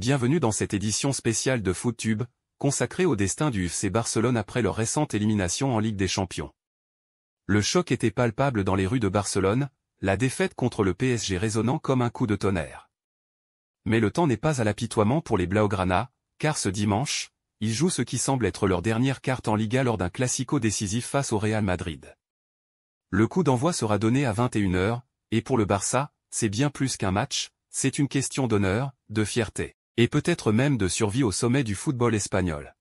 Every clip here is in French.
Bienvenue dans cette édition spéciale de FootTube, consacrée au destin du FC Barcelone après leur récente élimination en Ligue des Champions. Le choc était palpable dans les rues de Barcelone, la défaite contre le PSG résonnant comme un coup de tonnerre. Mais le temps n'est pas à l'apitoiement pour les Blaugrana, car ce dimanche, ils jouent ce qui semble être leur dernière carte en Liga lors d'un classico décisif face au Real Madrid. Le coup d'envoi sera donné à 21h, et pour le Barça, c'est bien plus qu'un match, c'est une question d'honneur, de fierté et peut-être même de survie au sommet du football espagnol.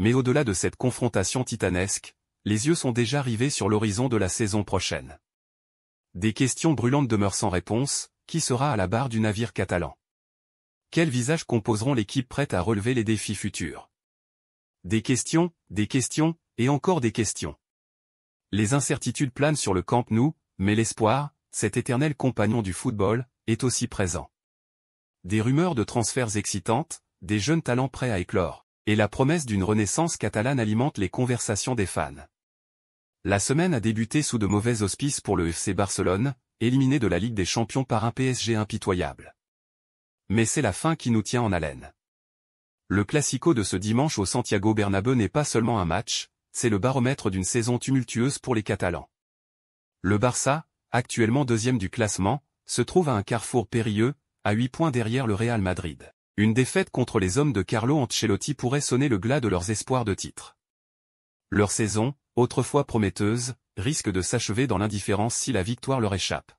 Mais au-delà de cette confrontation titanesque, les yeux sont déjà rivés sur l'horizon de la saison prochaine. Des questions brûlantes demeurent sans réponse, qui sera à la barre du navire catalan Quels visages composeront l'équipe prête à relever les défis futurs Des questions, des questions, et encore des questions. Les incertitudes planent sur le Camp Nou, mais l'espoir, cet éternel compagnon du football, est aussi présent des rumeurs de transferts excitantes, des jeunes talents prêts à éclore, et la promesse d'une renaissance catalane alimente les conversations des fans. La semaine a débuté sous de mauvais auspices pour le FC Barcelone, éliminé de la Ligue des Champions par un PSG impitoyable. Mais c'est la fin qui nous tient en haleine. Le classico de ce dimanche au Santiago Bernabeu n'est pas seulement un match, c'est le baromètre d'une saison tumultueuse pour les Catalans. Le Barça, actuellement deuxième du classement, se trouve à un carrefour périlleux, à 8 points derrière le Real Madrid. Une défaite contre les hommes de Carlo Ancelotti pourrait sonner le glas de leurs espoirs de titre. Leur saison, autrefois prometteuse, risque de s'achever dans l'indifférence si la victoire leur échappe.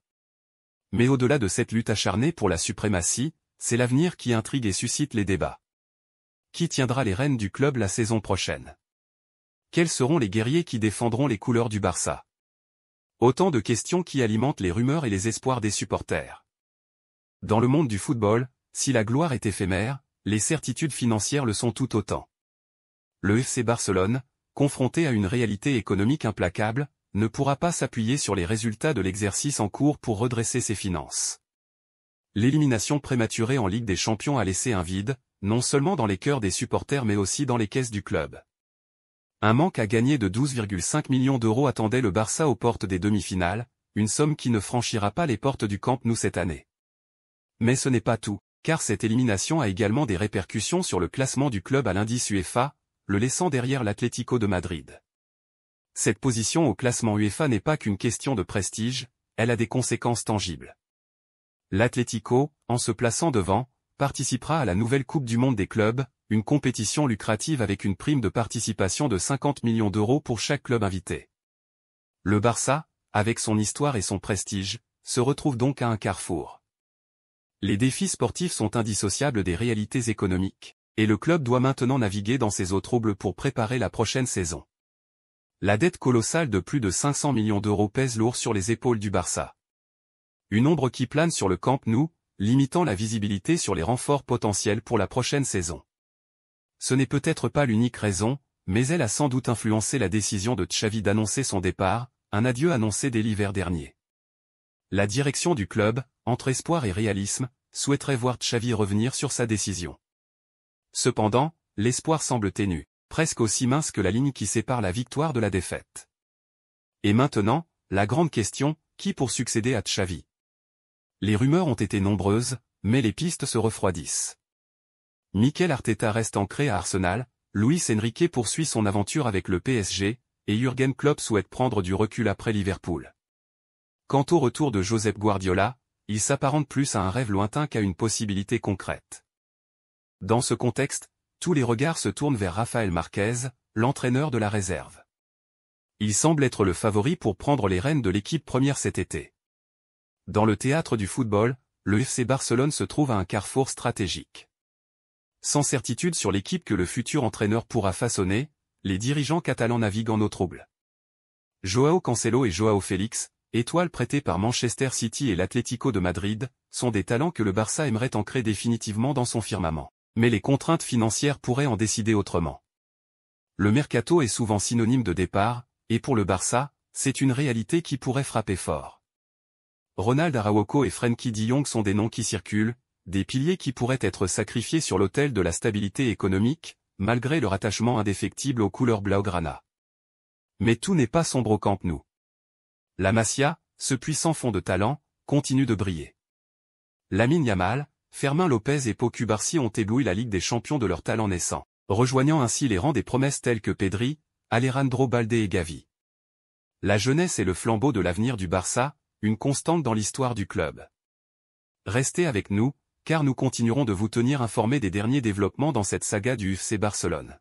Mais au-delà de cette lutte acharnée pour la suprématie, c'est l'avenir qui intrigue et suscite les débats. Qui tiendra les rênes du club la saison prochaine Quels seront les guerriers qui défendront les couleurs du Barça Autant de questions qui alimentent les rumeurs et les espoirs des supporters. Dans le monde du football, si la gloire est éphémère, les certitudes financières le sont tout autant. Le FC Barcelone, confronté à une réalité économique implacable, ne pourra pas s'appuyer sur les résultats de l'exercice en cours pour redresser ses finances. L'élimination prématurée en Ligue des Champions a laissé un vide, non seulement dans les cœurs des supporters mais aussi dans les caisses du club. Un manque à gagner de 12,5 millions d'euros attendait le Barça aux portes des demi-finales, une somme qui ne franchira pas les portes du Camp Nou cette année. Mais ce n'est pas tout, car cette élimination a également des répercussions sur le classement du club à l'indice UEFA, le laissant derrière l'Atlético de Madrid. Cette position au classement UEFA n'est pas qu'une question de prestige, elle a des conséquences tangibles. L'Atlético, en se plaçant devant, participera à la nouvelle Coupe du Monde des clubs, une compétition lucrative avec une prime de participation de 50 millions d'euros pour chaque club invité. Le Barça, avec son histoire et son prestige, se retrouve donc à un carrefour. Les défis sportifs sont indissociables des réalités économiques, et le club doit maintenant naviguer dans ces eaux troubles pour préparer la prochaine saison. La dette colossale de plus de 500 millions d'euros pèse lourd sur les épaules du Barça. Une ombre qui plane sur le Camp Nou, limitant la visibilité sur les renforts potentiels pour la prochaine saison. Ce n'est peut-être pas l'unique raison, mais elle a sans doute influencé la décision de Xavi d'annoncer son départ, un adieu annoncé dès l'hiver dernier. La direction du club, entre espoir et réalisme, souhaiterait voir Xavi revenir sur sa décision. Cependant, l'espoir semble ténu, presque aussi mince que la ligne qui sépare la victoire de la défaite. Et maintenant, la grande question, qui pour succéder à Xavi Les rumeurs ont été nombreuses, mais les pistes se refroidissent. Mikel Arteta reste ancré à Arsenal, Luis Enrique poursuit son aventure avec le PSG, et Jürgen Klopp souhaite prendre du recul après Liverpool. Quant au retour de Josep Guardiola, il s'apparente plus à un rêve lointain qu'à une possibilité concrète. Dans ce contexte, tous les regards se tournent vers Rafael Marquez, l'entraîneur de la réserve. Il semble être le favori pour prendre les rênes de l'équipe première cet été. Dans le théâtre du football, le FC Barcelone se trouve à un carrefour stratégique. Sans certitude sur l'équipe que le futur entraîneur pourra façonner, les dirigeants catalans naviguent en eau trouble. Joao Cancelo et Joao Félix, étoiles prêtées par Manchester City et l'Atlético de Madrid, sont des talents que le Barça aimerait ancrer définitivement dans son firmament. Mais les contraintes financières pourraient en décider autrement. Le mercato est souvent synonyme de départ, et pour le Barça, c'est une réalité qui pourrait frapper fort. Ronald Arauco et Frenkie de Jong sont des noms qui circulent, des piliers qui pourraient être sacrifiés sur l'autel de la stabilité économique, malgré leur attachement indéfectible aux couleurs blaugrana. Mais tout n'est pas sombre au Camp la Masia, ce puissant fond de talent, continue de briller. Lamine Yamal, Fermin Lopez et Pocu ont ébloui la Ligue des champions de leur talent naissant, rejoignant ainsi les rangs des promesses telles que Pedri, Alejandro Balde et Gavi. La jeunesse est le flambeau de l'avenir du Barça, une constante dans l'histoire du club. Restez avec nous, car nous continuerons de vous tenir informés des derniers développements dans cette saga du UFC Barcelone.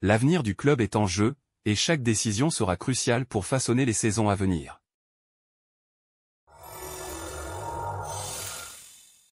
L'avenir du club est en jeu, et chaque décision sera cruciale pour façonner les saisons à venir.